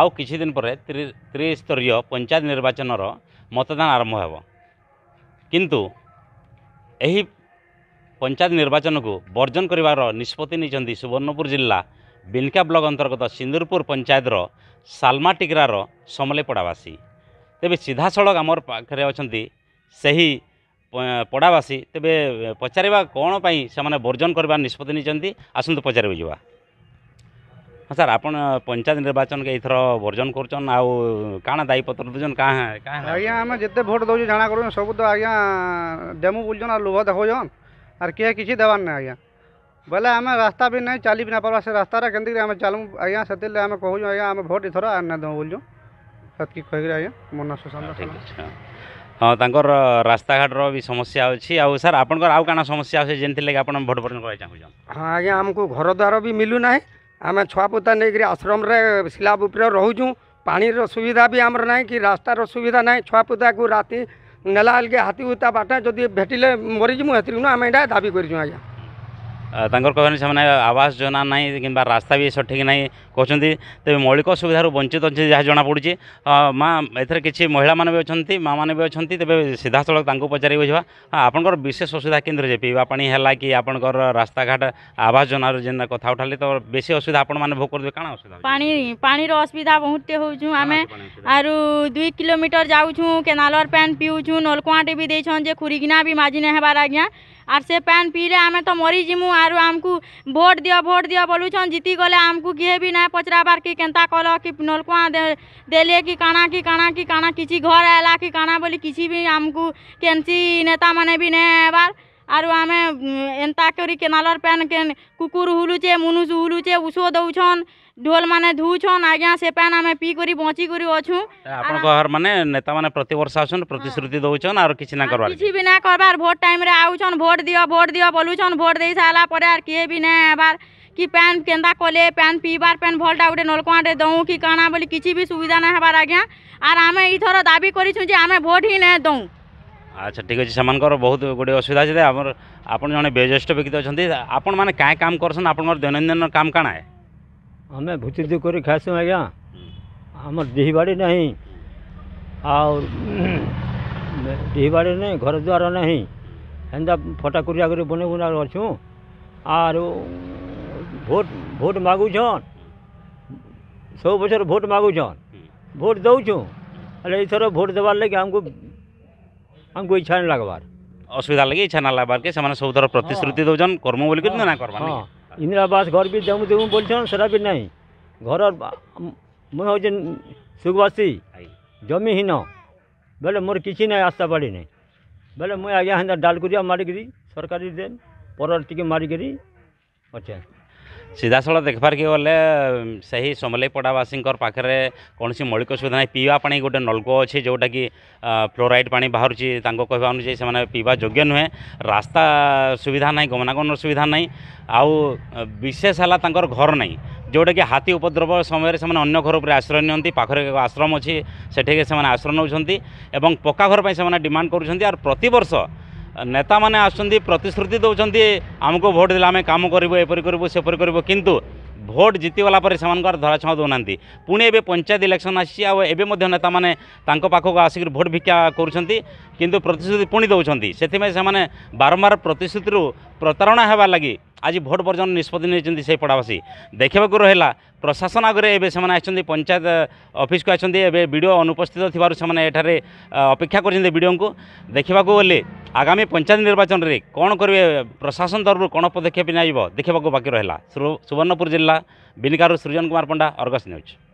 ଆଉ କିଛିଦିନ ପରେ ତ୍ରିସ୍ତରୀୟ ପଞ୍ଚାୟତ ନିର୍ବାଚନର ମତଦାନ ଆରମ୍ଭ ହେବ କିନ୍ତୁ ଏହି ପଞ୍ଚାୟତ ନିର୍ବାଚନକୁ ବର୍ଜନ କରିବାର ନିଷ୍ପତ୍ତି ନେଇଛନ୍ତି ସୁବର୍ଣ୍ଣପୁର ଜିଲ୍ଲା ବିନକା ବ୍ଲକ ଅନ୍ତର୍ଗତ ସିନ୍ଦୁରପୁର ପଞ୍ଚାୟତର ସାଲମାଟିଗ୍ରାର ସମଲେପଡ଼ାବାସୀ ତେବେ ସିଧାସଳଖ ଆମର ପାଖରେ ଅଛନ୍ତି ସେହି ପଡ଼ାବାସୀ ତେବେ ପଚାରିବା କ'ଣ ପାଇଁ ସେମାନେ ବର୍ଜନ କରିବାର ନିଷ୍ପତ୍ତି ନେଇଛନ୍ତି ଆସନ୍ତୁ ପଚାରିବୁ ଯିବା ହଁ ସାର୍ ଆପଣ ପଞ୍ଚାୟତ ନିର୍ବାଚନକେ ଏଇଥର ବର୍ଜନ କରୁଛନ୍ ଆଉ କାଣା ଦାୟୀପତ୍ର ଦେଉଛନ୍ କାଁ ଆଜ୍ଞା ଆମେ ଯେତେ ଭୋଟ୍ ଦେଉଛୁ ଜାଣା କରୁଛୁ ସବୁ ତ ଆଜ୍ଞା ଦେମୁ ବୁଲୁଛନ୍ ଆଉ ଲୁଭ ଦେଖଉଛନ୍ ଆର୍ କିଏ କିଛି ଦେବାର ନାହିଁ ଆଜ୍ଞା ବୋଲେ ଆମେ ରାସ୍ତା ବି ନାଇଁ ଚାଲି ବି ନାଇଁ ପାର୍ବା ସେ ରାସ୍ତାରେ କେମିତି ଆମେ ଚାଲମୁ ଆଜ୍ଞା ସେଥିର୍ଲାଗି ଆମେ କହୁଛୁ ଆଜ୍ଞା ଆମେ ଭୋଟ୍ ଏଥର ଆର୍ ନାଇଁ ଦେମୁ ବୋଲୁଛୁ ସେତ୍କି କହିକିରି ଆଜ୍ଞା ମୋ ସୁଶାନ୍ତ ଅଛି ହଁ ତାଙ୍କର ରାସ୍ତାଘାଟର ବି ସମସ୍ୟା ଅଛି ଆଉ ସାର୍ ଆପଣଙ୍କର ଆଉ କାଣା ସମସ୍ୟା ଅଛି ଯେନ୍ଥିର୍ ଲାଗି ଆପଣ ଭୋଟ୍ ବର୍ଜନ କରିବାକୁ ଚାହୁଁଛନ୍ ହଁ ଆଜ୍ଞା ଆମକୁ ଘର ବି ମିଲୁନାହିଁ आम छुआ पोता नहीं करी आश्रम स्लाब उपरे पानी पानीर सुविधा भी आमर ना कि रास्तार सुविधा ना छुआ पोता को राति नेला हाथी उता बाटा जदि भेटिले मरीजमु हेतरी आम ये दाबी कर कहने से आवास जोना ना कि रास्ता भी सठिक ना कहते तेज मौलिक सुविधा वंचित अच्छे जहाँ जमापड़ी माँ एथेर किसी महिला मैंने भी अच्छा माँ मैंने भी अच्छा तेज सीधा सड़क तक पचारि बुझा आप विशेष असुविधा केन्द्र पीवा पा है कि आप रास्ताघाट आवास जोन जेन कथ उठा तो बेस असुविधा आप भोग कर पानी असुविधा बहुत होमें आर दुई कोमीटर जाऊ के पैन पीऊँ नलकुआटे भी देखे खुरीगिना भी माजिने आज्ञा आर से पैन पीले आम तो मरी जीमू ଆରୁ ଆମକୁ ଭୋଟ୍ ଦିଅ ଭୋଟ୍ ଦିଅ ବୋଲୁଛନ୍ ଜିତିଗଲେ ଆମକୁ କିଏ ବି ନାଇଁ ପଚରାବାର୍ କି କେନ୍ତା କଲ କି ନଲକୁଆ ଦେଲେ କି କାଣା କି କାଣା କି କାଣା କିଛି ଘର ହେଲା କି କାଣା ବୋଲି କିଛି ବି ଆମକୁ କେନ୍ସି ନେତାମାନେ ବି ନାଇଁ ହେବାର୍ आरु आम एंता करके नालर पैन के कुकुर हुलुचे मुनुष हुलुचे उषो दौन ढोल मैंने धुछन आज्ञा से पैन आम पी कर बची कर मैंने नेता मैंने प्रति वर्ष आसन प्रतिश्रुति हाँ। दौन आर किसी ना कर किसी भी ना करबार भोट टाइम आउन भोट दि भोट दि बोलुन भोट दे सारापर आर किए भी ना आबार कि पैन के कले पैन पीबार पैन भल्टा गोटे नलकुआटे दौ कि काणा बोली किसी भी सुविधा ना हबार आज्ञा आर आम यथर दाबी करें भोट ही ना दौ अच्छा ठीक अच्छे से बहुत गुडिये असुविधा अच्छे आम आप जन वयोज्येष्ठ व्यक्ति अच्छा आपण मैंने कहीं काम कर दैनन्द काम कण है आम भूति दुख खाएस आज्ञा आम दीहबाड़ी ना आड़ी ना घर द्वार ना फटा कुरिया कर बन बुना अच्छू आर भोट भोट मगुचन सब बस भोट मगुचन भोट दौ अरे इस भोट देवार लगे आमको ଆମକୁ ଇଚ୍ଛା ନାଇଁ ଲାଗ୍ବାର୍ ଅସୁବିଧା ଲାଗି ଇଚ୍ଛା ନା ଲାଗ୍ବାର୍କେ ସେମାନେ ସବୁଥର ପ୍ରତିଶ୍ରୁତି ଦେଉଛନ୍ କର୍ମ ବୋଲିକରି ନା କର୍ବାର୍ ଇନ୍ଦିରା ଆବାସ ଘର ବି ଦେମୁ ଦେମୁ ବୋଲିଛନ୍ ସେଟା ବି ନାଇଁ ଘର ମୁଇଁ ହେଉଛେ ସୁଖବାସୀ ଜମିହୀନ ବେଲେ ମୋର କିଛି ନାଇଁ ଆସ୍ତା ବାଡ଼ି ନାଇଁ ବେଲେ ମୁଇଁ ଆଜ୍ଞା ହେନ୍ତା ଡାଲକୁରିଆ ମାରିକିରି ସରକାରୀ ଦେନ୍ ପରର ଟିକେ ମାରିକିରି ଅଛେ ସିଧାସଳଖ ଦେଖିବାରକେ ଗଲେ ସେହି ସମଲେଇପଡ଼ାବାସୀଙ୍କର ପାଖରେ କୌଣସି ମୌଳିକ ସୁବିଧା ନାହିଁ ପିଇବା ପାଣି ଗୋଟେ ନଳକୂଅ ଅଛି ଯେଉଁଟାକି ଫ୍ଲୋରାଇଡ଼୍ ପାଣି ବାହାରୁଛି ତାଙ୍କ କହିବା ଅନୁଯାୟୀ ସେମାନେ ପିଇବା ଯୋଗ୍ୟ ନୁହେଁ ରାସ୍ତା ସୁବିଧା ନାହିଁ ଗମନାଗମନର ସୁବିଧା ନାହିଁ ଆଉ ବିଶେଷ ହେଲା ତାଙ୍କର ଘର ନାହିଁ ଯେଉଁଟାକି ହାତୀ ଉପଦ୍ରବ ସମୟରେ ସେମାନେ ଅନ୍ୟ ଘର ଉପରେ ଆଶ୍ରୟ ନିଅନ୍ତି ପାଖରେ ଏକ ଆଶ୍ରମ ଅଛି ସେଠିକି ସେମାନେ ଆଶ୍ରୟ ନେଉଛନ୍ତି ଏବଂ ପକ୍କା ଘର ପାଇଁ ସେମାନେ ଡିମାଣ୍ଡ କରୁଛନ୍ତି ଆଉ ପ୍ରତିବର୍ଷ नेता मसु प्रतिश्रुति देउँ आमको भोट दिला आमे कम गरु एपरिुपु भोट जितिगलापराछ दो ना पिए पंचायत इलेक्सन आउँदा नेता मैले त आसिक भोट भिकु प्रतिश्रुति पिउँदै सथ बारम्बार प्रतिश्रुति प्रतारणालागि आज भोट बर्जन निष्पत्ति नै सही पढावासी देखाको र प्रशासन आग्रे आचायत अफिसको आड अनुपस्थित थिएन एठ अपेक्षा गरिडिओको देखेको आगामी पंचायत निर्वाचन पञ्चायत निर्वाचनले कन् प्रशासन तरफ तरफु कदपनि देखाको बाकी सुवर्णपुर जिल्ला बिनिकारू सृजन कुमार पंडा अर्गस न्यूज